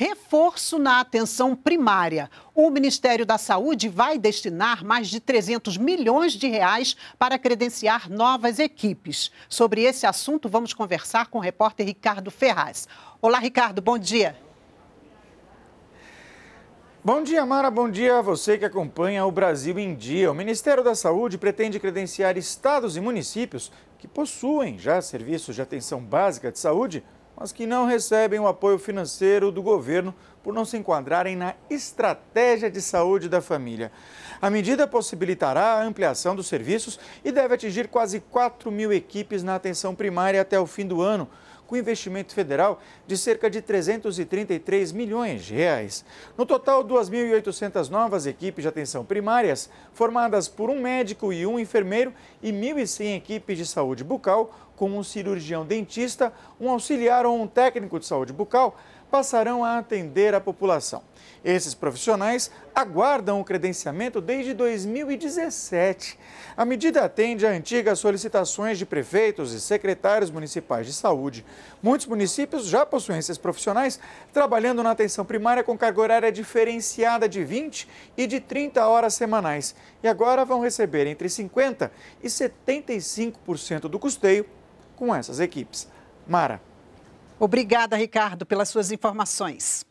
Reforço na atenção primária. O Ministério da Saúde vai destinar mais de 300 milhões de reais para credenciar novas equipes. Sobre esse assunto, vamos conversar com o repórter Ricardo Ferraz. Olá, Ricardo, bom dia. Bom dia, Mara. Bom dia a você que acompanha o Brasil em Dia. O Ministério da Saúde pretende credenciar estados e municípios que possuem já serviços de atenção básica de saúde mas que não recebem o apoio financeiro do governo por não se enquadrarem na estratégia de saúde da família. A medida possibilitará a ampliação dos serviços e deve atingir quase 4 mil equipes na atenção primária até o fim do ano, com investimento federal de cerca de 333 milhões de reais. No total, 2.800 novas equipes de atenção primárias, formadas por um médico e um enfermeiro, e 1.100 equipes de saúde bucal, como um cirurgião dentista, um auxiliar ou um técnico de saúde bucal, passarão a atender a população. Esses profissionais aguardam o credenciamento desde 2017. A medida atende a antigas solicitações de prefeitos e secretários municipais de saúde. Muitos municípios já possuem esses profissionais trabalhando na atenção primária com carga horária diferenciada de 20 e de 30 horas semanais. E agora vão receber entre 50% e 75% do custeio com essas equipes. Mara. Obrigada, Ricardo, pelas suas informações.